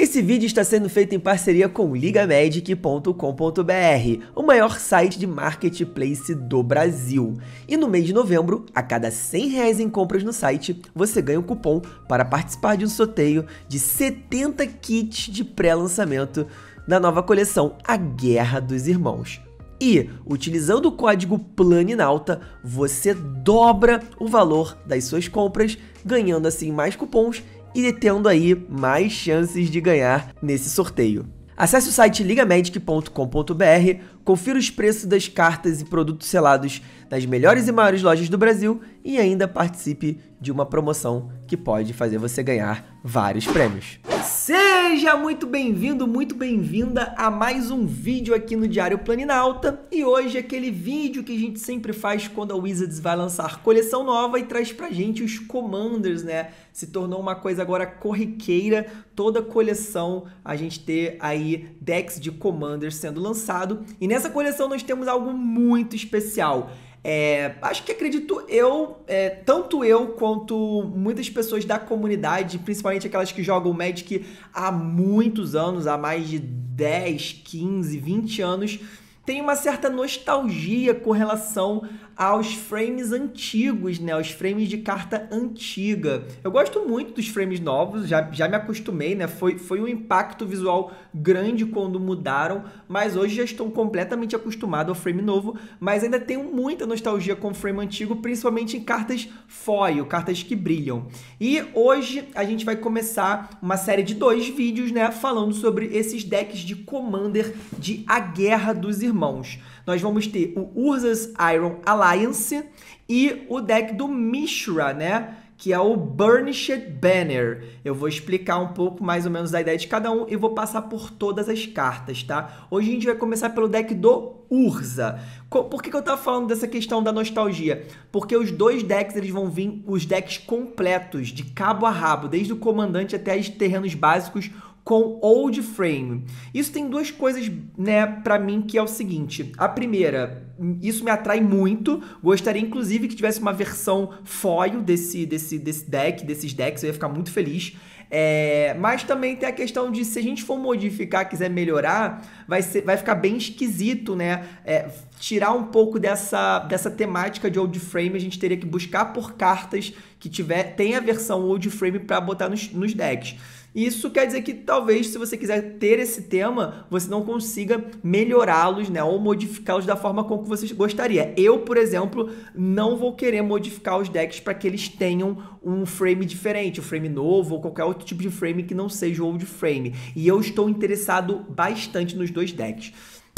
Esse vídeo está sendo feito em parceria com ligamedic.com.br, o maior site de marketplace do Brasil. E no mês de novembro, a cada R$ 100 em compras no site, você ganha um cupom para participar de um sorteio de 70 kits de pré-lançamento da nova coleção A Guerra dos Irmãos. E, utilizando o código Planinalta, você dobra o valor das suas compras, ganhando assim mais cupons e tendo aí mais chances de ganhar nesse sorteio. Acesse o site ligamedic.com.br Confira os preços das cartas e produtos selados das melhores e maiores lojas do Brasil e ainda participe de uma promoção que pode fazer você ganhar vários prêmios. Seja muito bem-vindo, muito bem-vinda a mais um vídeo aqui no Diário Alta E hoje aquele vídeo que a gente sempre faz quando a Wizards vai lançar coleção nova e traz pra gente os Commanders, né? Se tornou uma coisa agora corriqueira, toda coleção a gente ter aí decks de Commanders sendo lançado. E nessa nessa coleção nós temos algo muito especial. É, acho que acredito eu, é, tanto eu quanto muitas pessoas da comunidade, principalmente aquelas que jogam Magic há muitos anos, há mais de 10, 15, 20 anos, tem uma certa nostalgia com relação aos frames antigos, né? os frames de carta antiga. Eu gosto muito dos frames novos, já, já me acostumei, né? Foi, foi um impacto visual grande quando mudaram, mas hoje já estou completamente acostumado ao frame novo, mas ainda tenho muita nostalgia com o frame antigo, principalmente em cartas foil, cartas que brilham. E hoje a gente vai começar uma série de dois vídeos, né? Falando sobre esses decks de Commander de A Guerra dos Irmãos nós vamos ter o Urzas Iron Alliance e o deck do Mishra, né? que é o Burnished Banner. Eu vou explicar um pouco mais ou menos a ideia de cada um e vou passar por todas as cartas, tá? Hoje a gente vai começar pelo deck do Urza. Por que, que eu tava falando dessa questão da nostalgia? Porque os dois decks, eles vão vir os decks completos, de cabo a rabo, desde o comandante até os terrenos básicos, com old frame. Isso tem duas coisas, né, para mim que é o seguinte. A primeira, isso me atrai muito. Gostaria, inclusive, que tivesse uma versão foil desse, desse, desse deck, desses decks, eu ia ficar muito feliz. É, mas também tem a questão de se a gente for modificar, quiser melhorar, vai, ser, vai ficar bem esquisito, né? É, tirar um pouco dessa, dessa temática de old frame, a gente teria que buscar por cartas que tiver tem a versão old frame para botar nos, nos decks. Isso quer dizer que talvez, se você quiser ter esse tema, você não consiga melhorá-los, né? Ou modificá-los da forma como você gostaria. Eu, por exemplo, não vou querer modificar os decks para que eles tenham um frame diferente, um frame novo ou qualquer outro tipo de frame que não seja o old frame. E eu estou interessado bastante nos dois decks.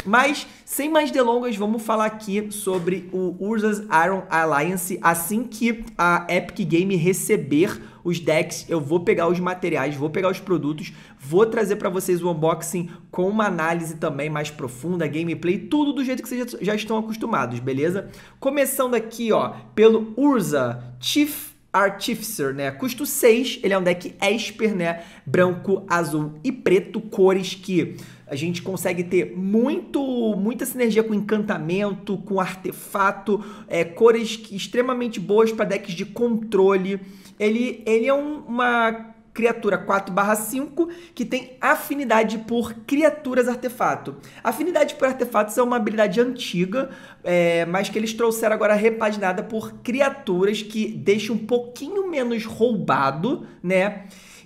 Mas, sem mais delongas, vamos falar aqui sobre o Urza's Iron Alliance assim que a Epic Game receber os decks, eu vou pegar os materiais, vou pegar os produtos, vou trazer para vocês o unboxing com uma análise também mais profunda, gameplay, tudo do jeito que vocês já estão acostumados, beleza? Começando aqui, ó, pelo Urza Chief Artificer, né? Custo 6, ele é um deck Esper, né? Branco, azul e preto, cores que a gente consegue ter muito, muita sinergia com encantamento, com artefato, é, cores que, extremamente boas para decks de controle ele, ele é um, uma criatura 4/5 que tem afinidade por criaturas artefato. Afinidade por artefatos é uma habilidade antiga, é, mas que eles trouxeram agora repaginada por criaturas que deixa um pouquinho menos roubado, né?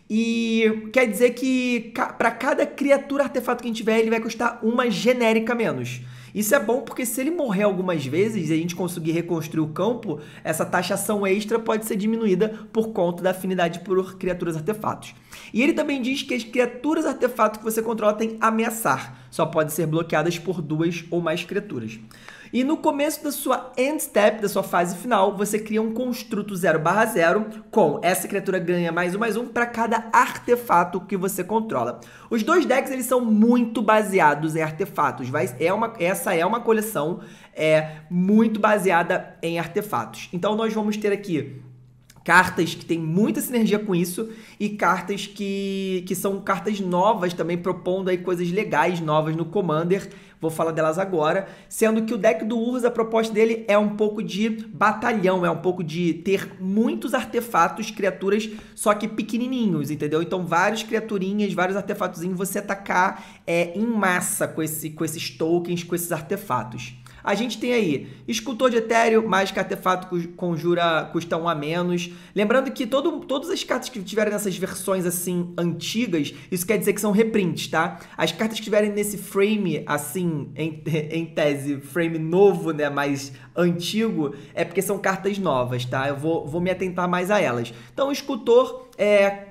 E quer dizer que ca para cada criatura artefato que a gente tiver, ele vai custar uma genérica menos. Isso é bom porque se ele morrer algumas vezes e a gente conseguir reconstruir o campo, essa taxação extra pode ser diminuída por conta da afinidade por criaturas artefatos. E ele também diz que as criaturas artefatos que você controla têm ameaçar, só podem ser bloqueadas por duas ou mais criaturas. E no começo da sua end step, da sua fase final, você cria um construto 0/0 com essa criatura ganha mais um mais um para cada artefato que você controla. Os dois decks eles são muito baseados em artefatos. Vai, é uma, essa é uma coleção é muito baseada em artefatos. Então nós vamos ter aqui cartas que têm muita sinergia com isso e cartas que, que são cartas novas também propondo aí coisas legais novas no Commander vou falar delas agora, sendo que o deck do Urza, a proposta dele é um pouco de batalhão, é um pouco de ter muitos artefatos, criaturas, só que pequenininhos, entendeu? Então várias criaturinhas, vários artefatozinhos, você atacar é, em massa com, esse, com esses tokens, com esses artefatos a gente tem aí escultor de etéreo, mais que artefato conjura custa um a menos. Lembrando que todo, todas as cartas que tiverem nessas versões assim antigas, isso quer dizer que são reprints, tá? As cartas que tiverem nesse frame assim, em, em tese, frame novo, né, mais antigo, é porque são cartas novas, tá? Eu vou, vou me atentar mais a elas. Então, escultor é,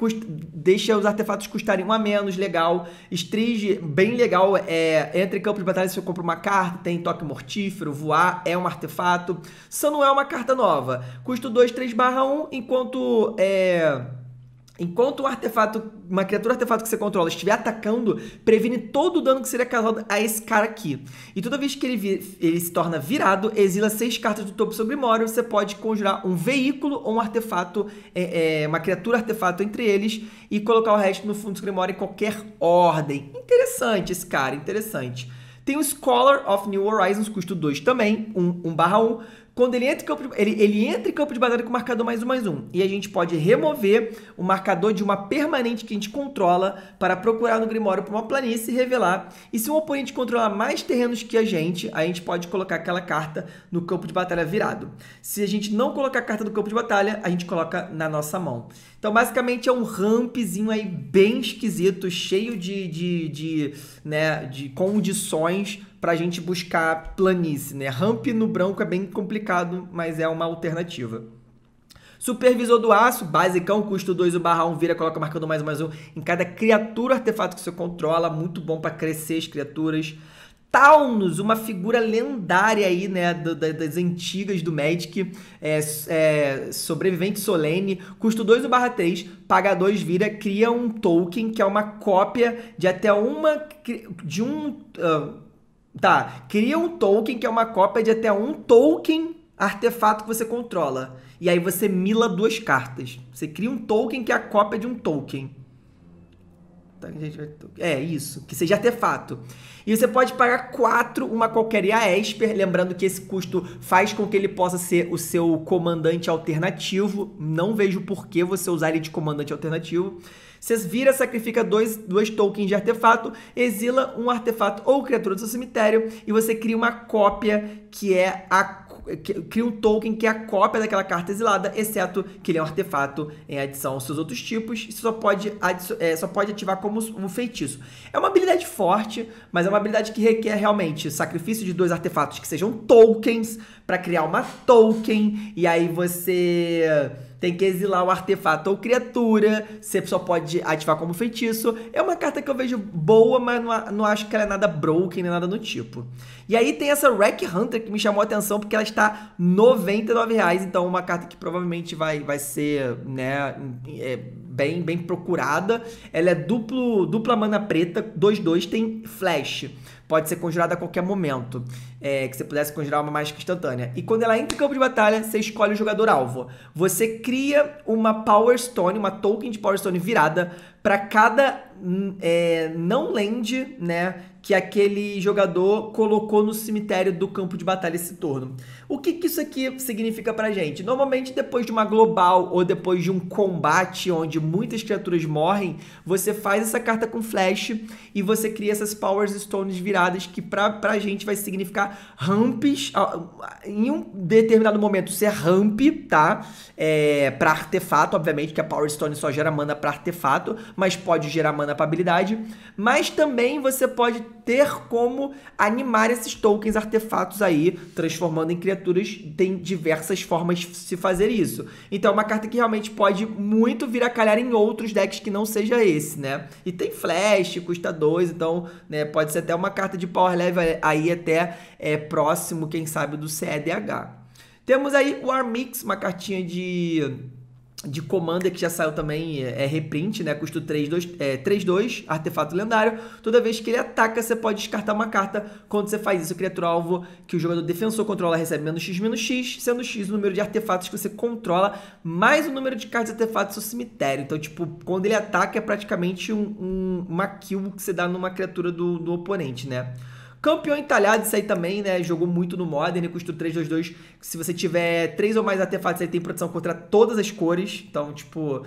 deixa os artefatos custarem um a menos, legal. estrige bem legal. É, entra campo de batalha, você compra uma carta, tem toque mortífero, voar, é um artefato. Só não é uma carta nova. Custo 2, 3 barra 1, enquanto é, Enquanto o artefato, uma criatura artefato que você controla estiver atacando, previne todo o dano que seria causado a esse cara aqui. E toda vez que ele, vi, ele se torna virado, exila seis cartas do topo do seu você pode conjurar um veículo ou um artefato, é, é, uma criatura artefato entre eles, e colocar o resto no fundo do grimório em qualquer ordem. Interessante esse cara, interessante. Tem o Scholar of New Horizons, custo 2 também, 1 um, um barra 1. Um, quando ele entra em campo de, ele, ele entra em campo de batalha com o marcador mais um mais um. E a gente pode remover o marcador de uma permanente que a gente controla para procurar no Grimório para uma planície e revelar. E se um oponente controlar mais terrenos que a gente, a gente pode colocar aquela carta no campo de batalha virado. Se a gente não colocar a carta no campo de batalha, a gente coloca na nossa mão. Então, basicamente, é um rampzinho aí bem esquisito, cheio de, de, de, né, de condições para a gente buscar planície. Né? Ramp no branco é bem complicado, mas é uma alternativa. Supervisor do aço, basicão, custo 2, o barra 1, vira, coloca marcando mais um, mais um. Em cada criatura, artefato que você controla, muito bom para crescer as criaturas. Taunus, uma figura lendária aí, né, do, da, das antigas do Magic, é, é, sobrevivente solene, custo 2 barra 3, paga 2, vira, cria um token que é uma cópia de até uma, de um... Uh, Tá, cria um token que é uma cópia de até um token artefato que você controla. E aí você mila duas cartas. Você cria um token que é a cópia de um token. Tá, é isso, que seja artefato. E você pode pagar 4 uma qualquer IA Esper, lembrando que esse custo faz com que ele possa ser o seu comandante alternativo. Não vejo por que você usar ele de comandante alternativo. Vocês vira, sacrifica dois, dois tokens de artefato, exila um artefato ou criatura do seu cemitério e você cria uma cópia que é a cria um token que é a cópia daquela carta exilada, exceto que ele é um artefato em adição aos seus outros tipos, e só pode, é, só pode ativar como um feitiço. É uma habilidade forte, mas é uma habilidade que requer realmente sacrifício de dois artefatos que sejam tokens, para criar uma token, e aí você tem que exilar o artefato ou criatura, você só pode ativar como feitiço. É uma carta que eu vejo boa, mas não, não acho que ela é nada broken, nem nada do tipo. E aí tem essa Wreck Hunter que me chamou a atenção porque ela está R$ 99,00, então é uma carta que provavelmente vai, vai ser, né, é, bem, bem procurada. Ela é duplo, dupla mana preta, 2-2, tem flash pode ser conjurada a qualquer momento, é, que você pudesse conjurar uma mágica instantânea. E quando ela entra em campo de batalha, você escolhe o jogador alvo. Você cria uma Power Stone, uma token de Power Stone virada para cada hum, é, não land, né, que aquele jogador colocou no cemitério do campo de batalha esse turno. O que, que isso aqui significa pra gente? Normalmente, depois de uma global ou depois de um combate onde muitas criaturas morrem, você faz essa carta com flash e você cria essas Power Stones viradas que pra, pra gente vai significar ramps. Ah, em um determinado momento, ser é ramp, tá? É, pra artefato, obviamente, que a Power Stone só gera mana pra artefato, mas pode gerar mana pra habilidade. Mas também você pode ter como animar esses tokens artefatos aí, transformando em criaturas criaturas têm diversas formas de se fazer isso. Então é uma carta que realmente pode muito vir a calhar em outros decks que não seja esse, né? E tem flash, custa 2, então né, pode ser até uma carta de power level aí até é, próximo, quem sabe, do CEDH. Temos aí o Armix, uma cartinha de de Commander, que já saiu também, é, é reprint, né? Custo 3, 2, é, 3, 2, artefato lendário. Toda vez que ele ataca, você pode descartar uma carta. Quando você faz isso, criatura alvo que o jogador defensor controla recebe menos X menos X, sendo X o número de artefatos que você controla, mais o número de cartas de artefatos do seu cemitério. Então, tipo, quando ele ataca, é praticamente um, um, uma kill que você dá numa criatura do, do oponente, né? Campeão entalhado, isso aí também, né? Jogou muito no Modern, custo 2. Se você tiver três ou mais artefatos, aí tem proteção contra todas as cores. Então, tipo.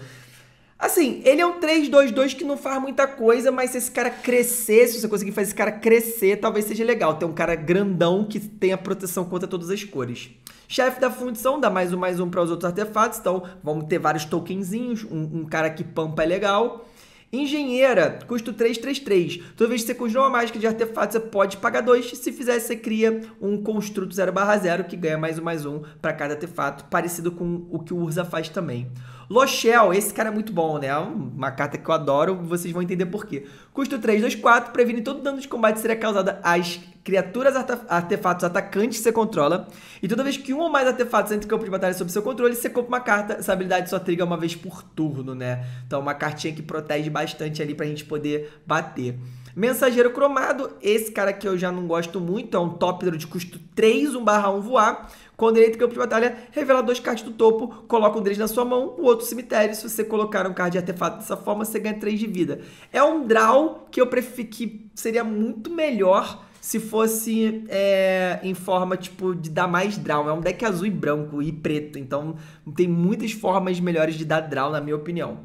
Assim, ele é um 3-2-2 que não faz muita coisa, mas se esse cara crescer, se você conseguir fazer esse cara crescer, talvez seja legal. Ter um cara grandão que tenha proteção contra todas as cores. Chefe da fundição, dá mais um mais um para os outros artefatos, então vamos ter vários tokenzinhos. Um, um cara que pampa é legal. Engenheira, custo 333. Toda vez que você conjura uma mágica de artefato, você pode pagar 2. Se fizer, você cria um construto 0/0 que ganha mais um mais um para cada artefato, parecido com o que o Urza faz também. Lochel, esse cara é muito bom, né? É uma carta que eu adoro, vocês vão entender por quê. Custo 3, 2, 4, previne todo dano de combate que seria causado às criaturas, artefatos, atacantes você controla. E toda vez que um ou mais artefatos entra em campo de batalha sob seu controle, você compra uma carta. Essa habilidade só triga uma vez por turno, né? Então, uma cartinha que protege bastante ali pra gente poder bater. Mensageiro cromado, esse cara que eu já não gosto muito, é um top de custo 3, 1 barra 1 voar. Quando ele entra em campo de batalha, revela dois cards do topo, coloca um deles na sua mão, o outro cemitério. Se você colocar um card de artefato dessa forma, você ganha 3 de vida. É um draw que eu prefiro que seria muito melhor se fosse é, em forma, tipo, de dar mais draw. É um deck azul e branco e preto, então tem muitas formas melhores de dar draw, na minha opinião.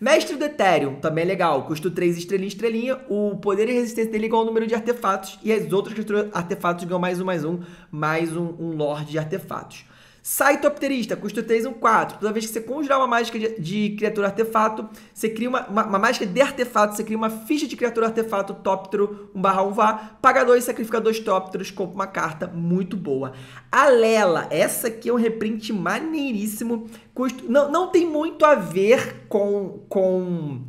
Mestre do Ethereum, também é legal. Custo 3 estrelinha, estrelinha. O poder e resistência dele é igual ao número de artefatos. E as outras criaturas artefatos ganham mais um, mais um, mais um, um Lorde de artefatos. Saitopterista, custa 3, 1, 4. Toda vez que você conjurar uma mágica de, de criatura artefato, você cria uma, uma, uma, mágica de artefato, você cria uma ficha de criatura artefato, Toptro 1 barra 1 vá, paga 2, sacrifica 2 Topteros, compra uma carta muito boa. A Lela, essa aqui é um reprint maneiríssimo, custo, não, não tem muito a ver com... com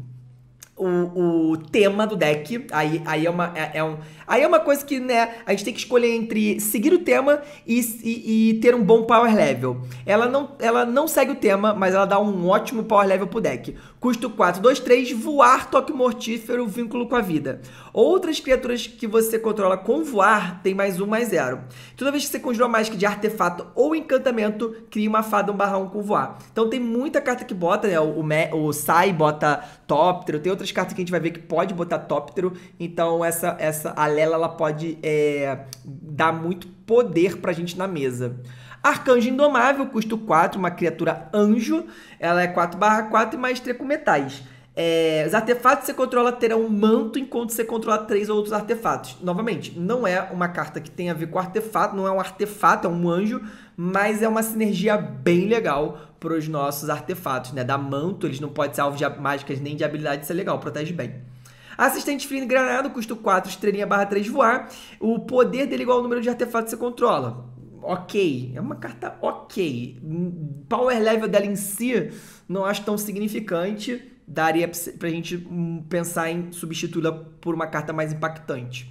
o, o tema do deck. Aí, aí, é uma, é, é, um, aí é uma coisa que né, a gente tem que escolher entre seguir o tema e, e, e, ter um bom power level. Ela não, ela não segue o tema, mas ela dá um ótimo power level pro deck. Custo 4, 2, 3, voar, toque mortífero, vínculo com a vida. Outras criaturas que você controla com voar tem mais 1, mais 0. Toda vez que você conjura mágica de artefato ou encantamento, cria uma fada 1 barra 1 com voar. Então tem muita carta que bota, né? O, o Sai bota tóptero, tem outras cartas que a gente vai ver que pode botar tóptero. Então essa, essa a Lela, ela pode é, dar muito poder pra gente na mesa. Arcanjo Indomável, custo 4, uma criatura anjo. Ela é 4/4 e maestria com metais. É, os artefatos que você controla terão um manto enquanto você controla três ou outros artefatos. Novamente, não é uma carta que tem a ver com artefato, não é um artefato, é um anjo, mas é uma sinergia bem legal para os nossos artefatos, né? Da manto, eles não podem ser alvo de mágicas nem de habilidade, isso é legal, protege bem. Assistente Frio Granado, custo 4, estrelinha barra 3 voar. O poder dele é igual ao número de artefatos que você controla ok. É uma carta ok. Power level dela em si não acho tão significante. Daria pra gente hum, pensar em substituí-la por uma carta mais impactante.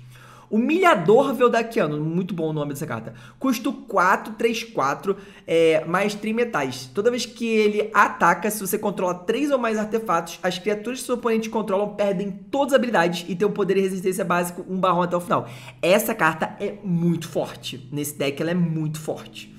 Humilhador Veldaquiano, muito bom o nome dessa carta. Custo 4, 3, 4, é, mais trimetais. Toda vez que ele ataca, se você controla 3 ou mais artefatos, as criaturas que seu oponente controlam perdem todas as habilidades e tem o um poder e resistência básico 1 barrão até o final. Essa carta é muito forte. Nesse deck ela é muito forte.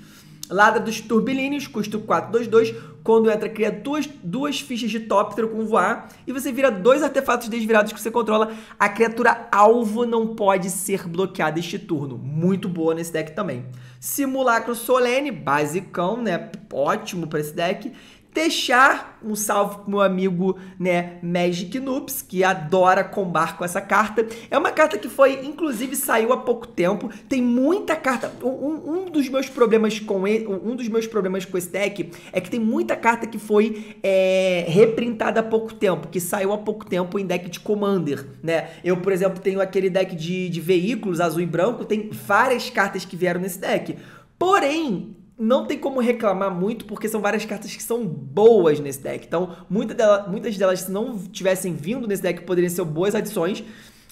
Lada dos Turbilíneos, custo 422. Quando entra, cria duas, duas fichas de Tóptero com voar. E você vira dois artefatos desvirados que você controla. A criatura alvo não pode ser bloqueada este turno. Muito boa nesse deck também. Simulacro Solene, basicão, né? Ótimo para esse deck deixar um salve pro meu amigo, né, Magic Noobs, que adora combar com essa carta. É uma carta que foi, inclusive, saiu há pouco tempo. Tem muita carta. Um, um dos meus problemas com ele, um dos meus problemas com esse deck é que tem muita carta que foi é, reprintada há pouco tempo, que saiu há pouco tempo em deck de Commander, né? Eu, por exemplo, tenho aquele deck de, de veículos azul e branco, tem várias cartas que vieram nesse deck. Porém, não tem como reclamar muito, porque são várias cartas que são boas nesse deck. Então, muita dela, muitas delas, se não tivessem vindo nesse deck, poderiam ser boas adições.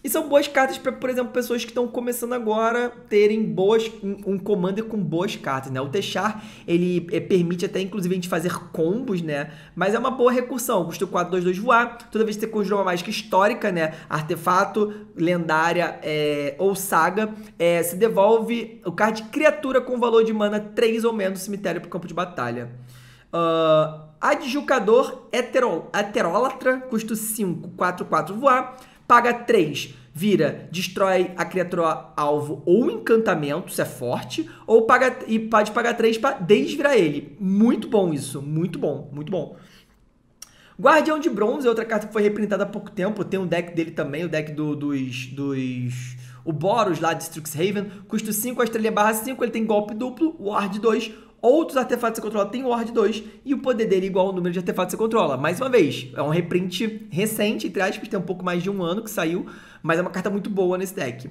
E são boas cartas para, por exemplo, pessoas que estão começando agora terem boas um commander com boas cartas, né? O Techar, ele é, permite até inclusive a gente fazer combos, né? Mas é uma boa recursão, custa 4 2 2 voar, toda vez que você conjura uma mágica histórica, né, artefato, lendária é, ou saga, é, se devolve o card criatura com valor de mana 3 ou menos do cemitério para o campo de batalha. Uh, adjudicador hetero, heterólatra, custo 5, 4, 4 voar. Paga 3, vira, destrói a criatura alvo ou encantamento, se é forte, ou paga e pode pagar 3 para desvirar ele. Muito bom isso, muito bom, muito bom. Guardião de Bronze é outra carta que foi reprintada há pouco tempo. Tem um deck dele também, o deck do, dos, dos. O Boros lá de Strixhaven. custa 5, a estrelinha é barra 5. Ele tem golpe duplo, Ward 2, outros artefatos que você controla tem Ward 2 e o poder dele é igual ao número de artefatos que você controla. Mais uma vez, é um reprint recente, entre aspas, tem um pouco mais de um ano que saiu, mas é uma carta muito boa nesse deck.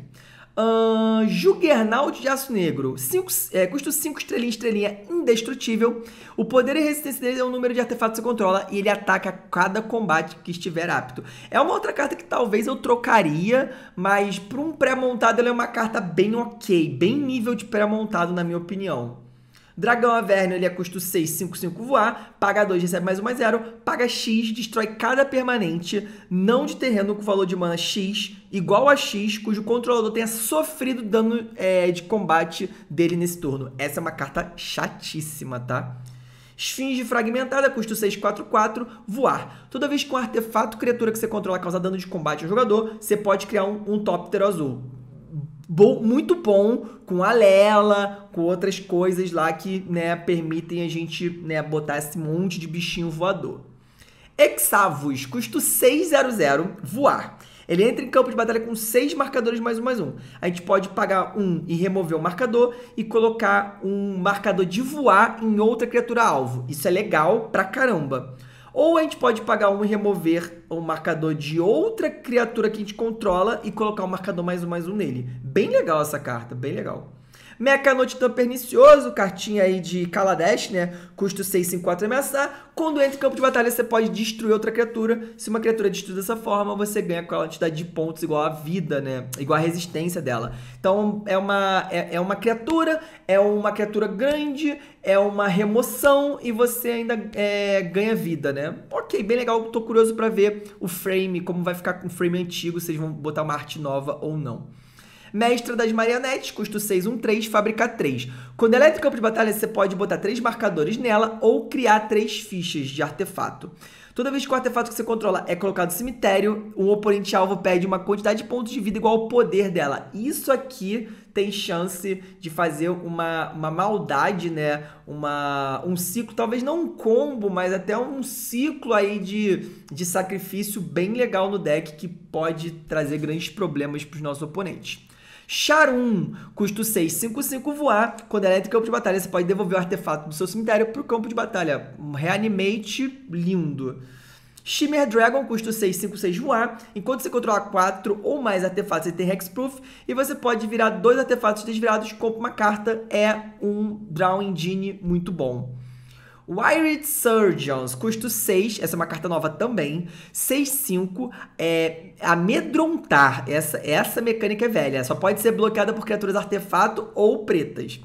Uh, Juggernaut de Aço Negro. Cinco, é, custo 5 estrelinha, estrelinha indestrutível. O poder e resistência dele é o número de artefatos que você controla e ele ataca cada combate que estiver apto. É uma outra carta que talvez eu trocaria, mas para um pré-montado ela é uma carta bem ok, bem nível de pré-montado, na minha opinião. Dragão Averno, ele é custo 6, 5, 5 voar, paga 2, recebe mais 1, mais 0, paga X, destrói cada permanente não de terreno com valor de mana X igual a X, cujo controlador tenha sofrido dano é, de combate dele nesse turno. Essa é uma carta chatíssima, tá? Esfinge fragmentada, custa 6, 4, 4, voar. Toda vez que um artefato criatura que você controla causa dano de combate ao jogador, você pode criar um, um Toptero azul bom, muito bom com a Lela, com outras coisas lá que né, permitem a gente né, botar esse monte de bichinho voador. Exavus custo 600, voar. Ele entra em campo de batalha com seis marcadores mais um mais um. A gente pode pagar um e remover o um marcador e colocar um marcador de voar em outra criatura alvo. Isso é legal pra caramba. Ou a gente pode pagar um e remover o um marcador de outra criatura que a gente controla e colocar o um marcador mais um mais um nele. Bem legal essa carta, bem legal. Notitã pernicioso, cartinha aí de Kaladesh, né? Custo 6, 5, 4 MSA. Quando entra em campo de batalha, você pode destruir outra criatura. Se uma criatura é destruída dessa forma, você ganha aquela quantidade de pontos igual à vida, né? Igual à resistência dela. Então, é uma, é, é uma criatura, é uma criatura grande, é uma remoção e você ainda é, ganha vida, né? Ok, bem legal. Tô curioso para ver o frame, como vai ficar com o frame antigo, se eles vão botar uma arte nova ou não. Mestra das marionetes, custo 6, 1, 3, fabrica 3. Quando ela é de campo de batalha, você pode botar 3 marcadores nela ou criar 3 fichas de artefato. Toda vez que o artefato que você controla é colocado no cemitério, o oponente alvo perde uma quantidade de pontos de vida igual ao poder dela. Isso aqui tem chance de fazer uma, uma maldade, né? Uma, um ciclo, talvez não um combo, mas até um ciclo aí de, de sacrifício bem legal no deck que pode trazer grandes problemas para os nossos oponentes. Charum, custo 6, 5, 5 voar. Quando ela entra em campo de batalha, você pode devolver o artefato do seu cemitério para o campo de batalha. reanimate lindo. Shimmer Dragon, custo 6, 5, 6 voar. Enquanto você controlar 4 ou mais artefatos, você tem Hexproof. E você pode virar dois artefatos desvirados, com uma carta. É um Drawing Genie muito bom. Wired Surgeons, custo 6, essa é uma carta nova também. 6-5, é amedrontar. Essa, essa mecânica é velha, só pode ser bloqueada por criaturas artefato ou pretas.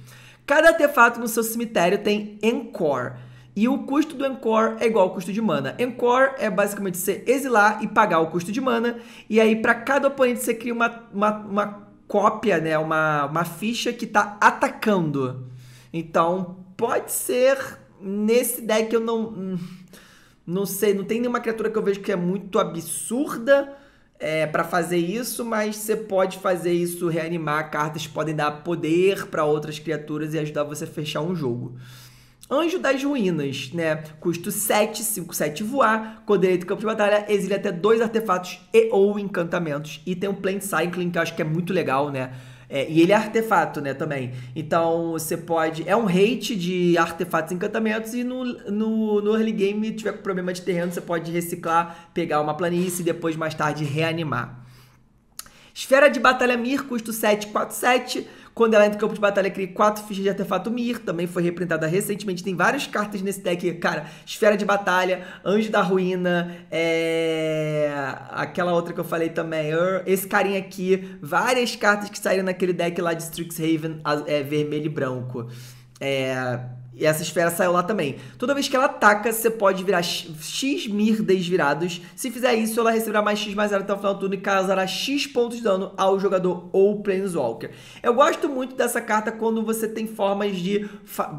Cada artefato no seu cemitério tem Encore. E o custo do Encore é igual ao custo de mana. Encore é basicamente você exilar e pagar o custo de mana. E aí, para cada oponente, você cria uma, uma, uma cópia, né? Uma, uma ficha que está atacando. Então, pode ser nesse deck eu não. Não sei, não tem nenhuma criatura que eu vejo que é muito absurda é, para fazer isso, mas você pode fazer isso, reanimar cartas, podem dar poder para outras criaturas e ajudar você a fechar um jogo. Anjo das Ruínas, né? Custo 7, 5, 7 voar, poder do campo de batalha, exilia até dois artefatos e ou encantamentos. E tem um Plane Cycling, que eu acho que é muito legal, né? É, e ele é artefato, né, também. Então você pode. É um rate de artefatos e encantamentos, e no, no, no early game, tiver com problema de terreno, você pode reciclar, pegar uma planície e depois mais tarde reanimar. Esfera de Batalha Mir, custo 747. Quando ela entra no campo de batalha, cria quatro fichas de artefato Mir, também foi reprintada recentemente. Tem várias cartas nesse deck, cara. Esfera de Batalha, Anjo da Ruína, é... aquela outra que eu falei também, esse carinha aqui. Várias cartas que saíram naquele deck lá de Strixhaven é, vermelho e branco. É, e essa esfera saiu lá também. Toda vez que ela ataca, você pode virar X mir desvirados. Se fizer isso, ela receberá mais X mais 0 até o final do turno e causará X pontos de dano ao jogador ou Planeswalker. Eu gosto muito dessa carta quando você tem formas de,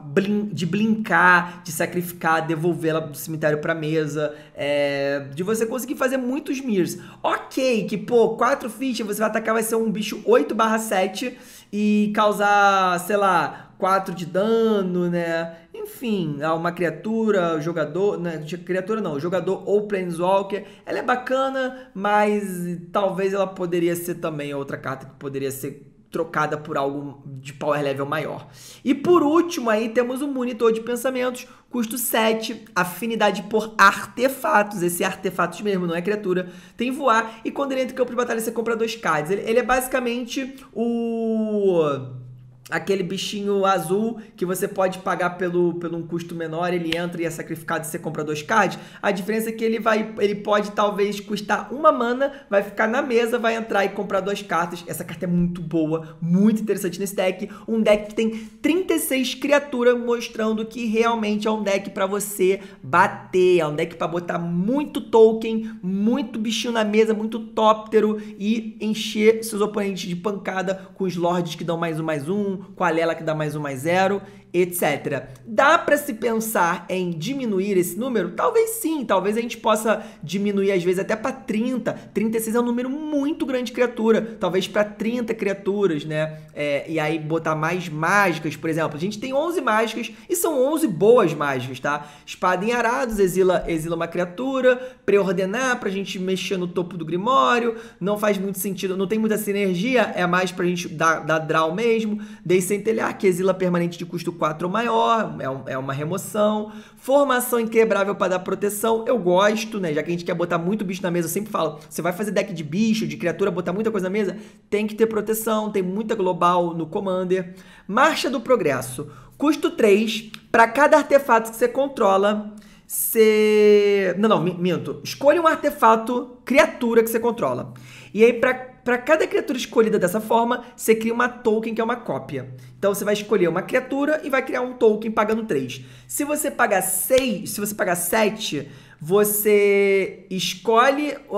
blin de blincar, de sacrificar, devolvê-la do cemitério pra mesa. É, de você conseguir fazer muitos Mirs. Ok, que pô, 4 fichas, você vai atacar, vai ser um bicho 8 7 e causar, sei lá, 4 de dano, né? Enfim, uma criatura, jogador, né? criatura não, jogador ou Planeswalker, ela é bacana, mas talvez ela poderia ser também outra carta que poderia ser trocada por algo de power level maior. E por último aí temos o monitor de pensamentos, custo 7, afinidade por artefatos, esse artefatos mesmo, não é criatura, tem voar e quando ele entra em campo de batalha você compra dois cards. Ele, ele é basicamente o aquele bichinho azul que você pode pagar pelo, pelo um custo menor, ele entra e é sacrificado e você compra dois cards. A diferença é que ele vai, ele pode talvez custar uma mana, vai ficar na mesa, vai entrar e comprar duas cartas. Essa carta é muito boa, muito interessante nesse deck. Um deck que tem 36 criaturas, mostrando que realmente é um deck para você bater, é um deck para botar muito token, muito bichinho na mesa, muito tóptero e encher seus oponentes de pancada com os lords que dão mais um mais um, qual é ela que dá mais um mais zero etc. Dá para se pensar em diminuir esse número? Talvez sim, talvez a gente possa diminuir às vezes até para 30. 36 é um número muito grande de criatura, talvez para 30 criaturas, né? É, e aí botar mais mágicas, por exemplo. A gente tem 11 mágicas e são 11 boas mágicas, tá? Espada em arados, exila, exila uma criatura, preordenar pra gente mexer no topo do grimório, não faz muito sentido, não tem muita sinergia, é mais pra gente dar, dar draw mesmo. Dei centelhar, que exila permanente de custo 4 ou maior, é, um, é uma remoção. Formação inquebrável para dar proteção, eu gosto, né? Já que a gente quer botar muito bicho na mesa, eu sempre falo, você vai fazer deck de bicho, de criatura, botar muita coisa na mesa, tem que ter proteção, tem muita global no Commander. Marcha do Progresso, custo 3, para cada artefato que você controla, você... Não, não, minto. Escolha um artefato, criatura que você controla. E aí, para para cada criatura escolhida dessa forma, você cria uma token que é uma cópia. Então você vai escolher uma criatura e vai criar um token pagando 3. Se você pagar 6, se você pagar 7, você escolhe, uh,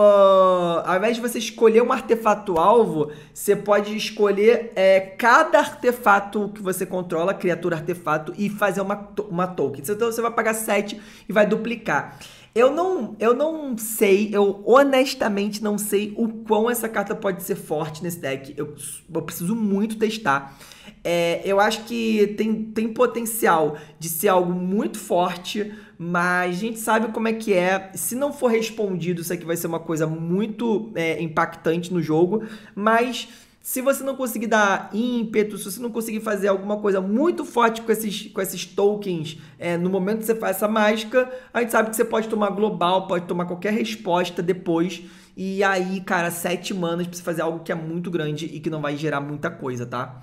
ao invés de você escolher um artefato-alvo, você pode escolher é, cada artefato que você controla, criatura, artefato, e fazer uma, uma token. Então você vai pagar 7 e vai duplicar. Eu não, eu não sei, eu honestamente não sei o quão essa carta pode ser forte nesse deck. Eu, eu preciso muito testar. É, eu acho que tem, tem potencial de ser algo muito forte, mas a gente sabe como é que é. Se não for respondido, isso aqui vai ser uma coisa muito é, impactante no jogo, mas. Se você não conseguir dar ímpeto, se você não conseguir fazer alguma coisa muito forte com esses, com esses tokens, é, no momento que você faz essa mágica, a gente sabe que você pode tomar global, pode tomar qualquer resposta depois. E aí, cara, sete manas pra você fazer algo que é muito grande e que não vai gerar muita coisa, tá?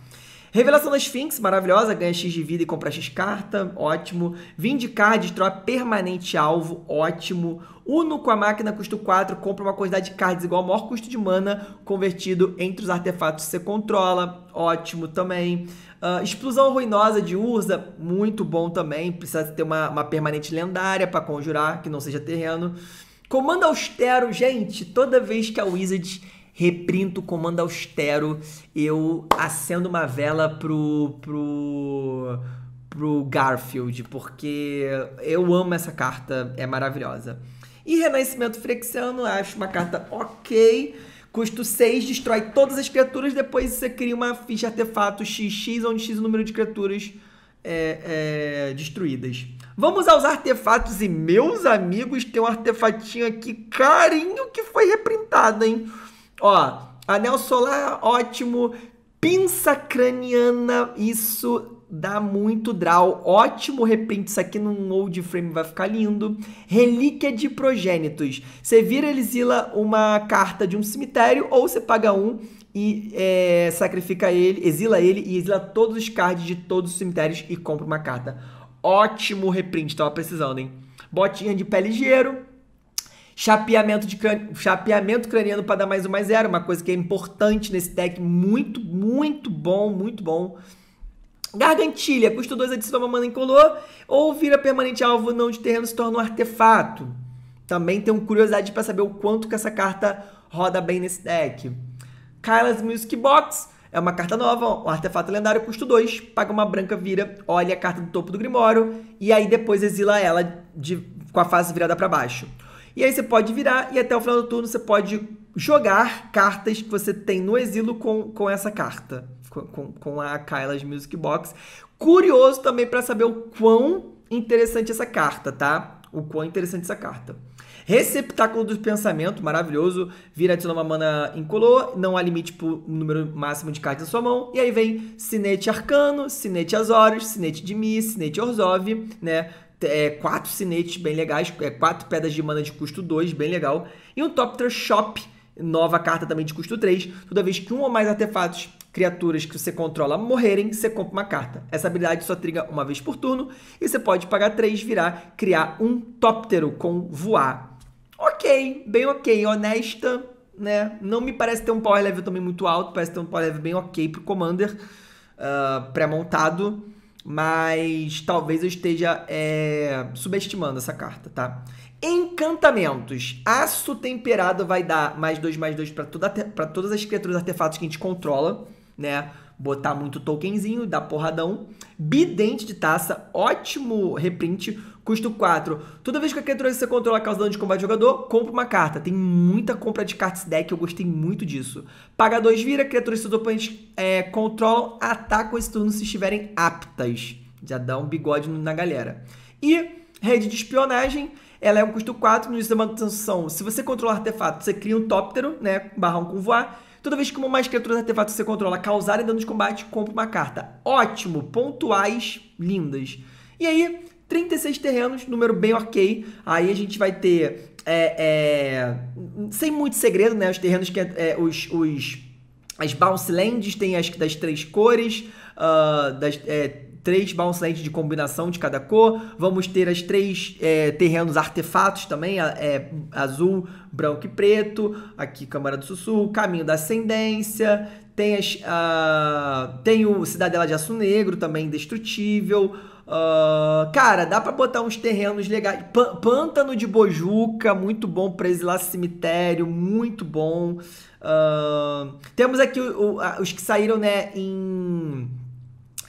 Revelação da Sphinx, maravilhosa, ganha X de vida e compra X carta, ótimo. Vindicar, destrói permanente alvo, ótimo. Uno com a máquina, custo 4, compra uma quantidade de cards igual ao maior custo de mana convertido entre os artefatos que você controla, ótimo também. Uh, explosão Ruinosa de Urza, muito bom também, precisa ter uma, uma permanente lendária para conjurar, que não seja terreno. Comando Austero, gente, toda vez que a Wizard reprinto o comando austero, eu acendo uma vela pro, pro, pro Garfield, porque eu amo essa carta, é maravilhosa. E Renascimento Frexiano, acho uma carta ok. Custo 6, destrói todas as criaturas, depois você cria uma ficha artefato XX, onde X é o número de criaturas é, é, destruídas. Vamos aos artefatos e, meus amigos, tem um artefatinho aqui carinho que foi reprintado, hein? Ó, anel solar, ótimo. Pinça craniana, isso dá muito draw. Ótimo reprint, isso aqui num old frame vai ficar lindo. Relíquia de progênitos. Você vira Elisila uma carta de um cemitério ou você paga um e é, sacrifica ele, exila ele e exila todos os cards de todos os cemitérios e compra uma carta. Ótimo reprint, tava precisando, hein? Botinha de pé ligeiro Chapeamento, de crânio, chapeamento craniano para dar mais uma mais zero, uma coisa que é importante nesse deck, muito, muito bom, muito bom. Gargantilha, custa 2, adiciona uma mana incolor, ou vira permanente alvo não de terreno, se torna um artefato. Também tenho curiosidade para saber o quanto que essa carta roda bem nesse deck. Kyla's Music Box, é uma carta nova, um artefato lendário, custo 2, paga uma branca, vira, olha a carta do topo do Grimório, e aí depois exila ela de, com a face virada para baixo. E aí você pode virar e até o final do turno você pode jogar cartas que você tem no exílio com, com essa carta, com, com a Kyla's Music Box. Curioso também para saber o quão interessante essa carta, tá? O quão interessante essa carta. Receptáculo do pensamento, maravilhoso. Vira de uma mana incolor, não há limite pro número máximo de cartas na sua mão. E aí vem Sinete Arcano, Sinete Azorius, Sinete Dimi, Sinete Orzov né? é, quatro cinetes bem legais, é, quatro pedras de mana de custo 2, bem legal. E um Topter Shop, nova carta também de custo 3. Toda vez que um ou mais artefatos, criaturas que você controla morrerem, você compra uma carta. Essa habilidade só triga uma vez por turno e você pode pagar 3, virar, criar um Toptero com voar. Ok, bem ok, honesta, né? Não me parece ter um power level também muito alto, parece ter um power level bem ok pro Commander, uh, pré-montado mas talvez eu esteja é, subestimando essa carta, tá? Encantamentos. Aço temperado vai dar mais dois mais dois para toda, pra todas as criaturas artefatos que a gente controla, né? Botar muito tokenzinho, dar porradão. Bidente de taça, ótimo reprint. Custo 4. Toda vez que a criatura que você controla causa dano de combate ao jogador, compra uma carta. Tem muita compra de cartas deck, eu gostei muito disso. Paga 2 vira, criaturas seus oponentes é, controlam, atacam esse turno se estiverem aptas. Já dá um bigode na galera. E rede de espionagem, ela é um custo 4 no início da manutenção. Se você controlar artefato, você cria um tóptero, né? Barrão com voar. Toda vez que uma mais criaturas artefato você controla causarem dano de combate, compra uma carta. Ótimo, pontuais, lindas. E aí, 36 terrenos, número bem ok. Aí a gente vai ter. É, é, sem muito segredo, né? Os terrenos que. É, é os, os, as bounce lands tem acho que das três cores. Uh, das, é, três bounce lands de combinação de cada cor. Vamos ter as três é, terrenos artefatos também, é, azul, branco e preto. Aqui Câmara do Sussurro, Caminho da Ascendência. Tem, as, uh, tem o Cidadela de Aço Negro, também indestrutível. Uh, cara, dá para botar uns terrenos legais. P Pântano de Bojuca, muito bom para exilar cemitério, muito bom. Uh, temos aqui o, o, os que saíram, né, em.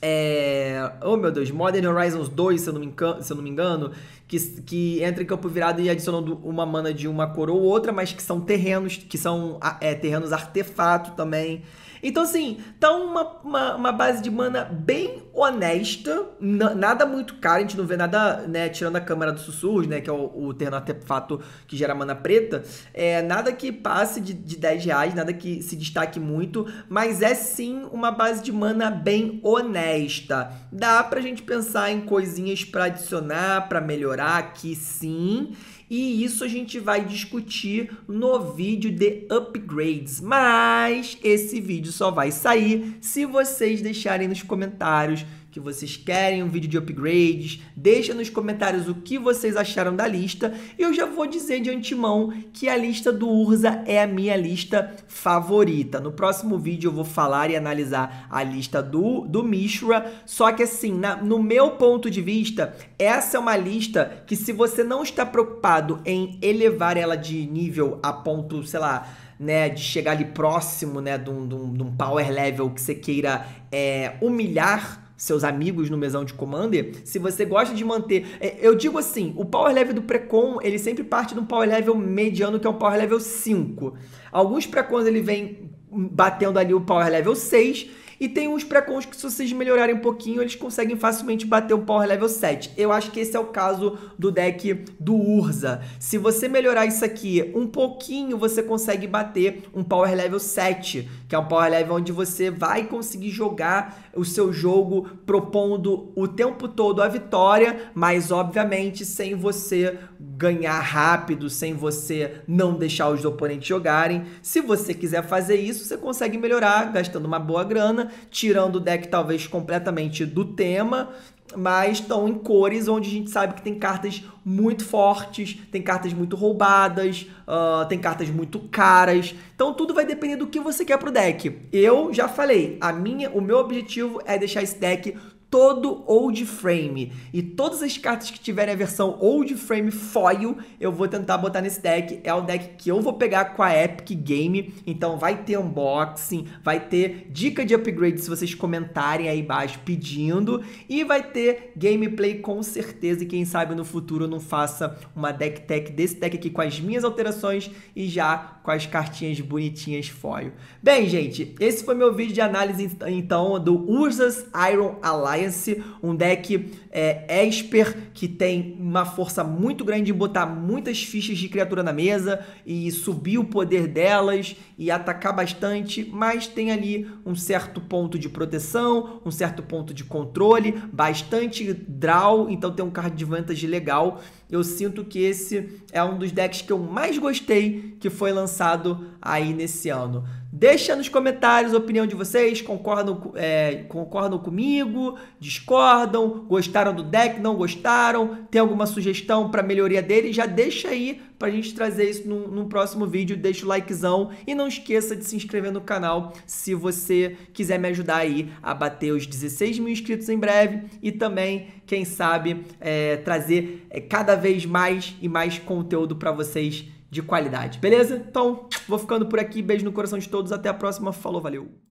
É, oh meu Deus, Modern Horizons 2, se eu, não me se eu não me engano que, que entra em campo virado e adicionando uma mana de uma cor ou outra, mas que são terrenos, que são é, terrenos artefato também. Então, assim, tá uma, uma, uma, base de mana bem honesta, nada muito caro, a gente não vê nada, né, tirando a câmera do sussurros, né, que é o, o terreno artefato que gera mana preta, é, nada que passe de, de 10 reais, nada que se destaque muito, mas é sim uma base de mana bem honesta. Dá pra gente pensar em coisinhas para adicionar, para melhorar, Será que sim? E isso a gente vai discutir no vídeo de upgrades. Mas esse vídeo só vai sair se vocês deixarem nos comentários que vocês querem um vídeo de upgrades. Deixa nos comentários o que vocês acharam da lista. E eu já vou dizer de antemão que a lista do Urza é a minha lista favorita. No próximo vídeo eu vou falar e analisar a lista do, do Mishra. Só que assim, na, no meu ponto de vista, essa é uma lista que se você não está preocupado em elevar ela de nível a ponto, sei lá, né, de chegar ali próximo, né, de um, de um, de um power level que você queira é, humilhar seus amigos no mesão de Commander, se você gosta de manter... É, eu digo assim, o power level do Precon, ele sempre parte de um power level mediano, que é um power level 5. Alguns Precons, ele vem batendo ali o power level 6, e tem uns precons que, se vocês melhorarem um pouquinho, eles conseguem facilmente bater o um Power Level 7. Eu acho que esse é o caso do deck do Urza. Se você melhorar isso aqui um pouquinho, você consegue bater um Power Level 7, que é um Power Level onde você vai conseguir jogar o seu jogo, propondo o tempo todo a vitória, mas obviamente sem você ganhar rápido, sem você não deixar os oponentes jogarem. Se você quiser fazer isso, você consegue melhorar gastando uma boa grana, tirando o deck talvez completamente do tema mas estão em cores onde a gente sabe que tem cartas muito fortes, tem cartas muito roubadas, uh, tem cartas muito caras. Então tudo vai depender do que você quer pro deck. Eu já falei, a minha, o meu objetivo é deixar esse deck todo old frame. E todas as cartas que tiverem a versão old frame foil, eu vou tentar botar nesse deck. É o deck que eu vou pegar com a Epic Game. Então vai ter unboxing, vai ter dica de upgrade se vocês comentarem aí embaixo pedindo. E vai ter gameplay com certeza. E quem sabe no futuro eu não faça uma deck tech desse deck aqui com as minhas alterações e já com as cartinhas bonitinhas foil. Bem, gente, esse foi meu vídeo de análise então do Ursas Iron Alliance Alliance, um deck é, Esper que tem uma força muito grande em botar muitas fichas de criatura na mesa e subir o poder delas e atacar bastante, mas tem ali um certo ponto de proteção, um certo ponto de controle, bastante draw, então tem um card de vantagem legal eu sinto que esse é um dos decks que eu mais gostei que foi lançado aí nesse ano. Deixa nos comentários a opinião de vocês, concordam, é, concordam comigo, discordam, gostaram do deck, não gostaram, tem alguma sugestão para melhoria dele, já deixa aí para a gente trazer isso num, num, próximo vídeo. Deixa o likezão e não esqueça de se inscrever no canal se você quiser me ajudar aí a bater os 16 mil inscritos em breve e também, quem sabe, é, trazer é, cada vez mais e mais conteúdo para vocês de qualidade, beleza? Então, vou ficando por aqui. Beijo no coração de todos. Até a próxima. Falou, valeu!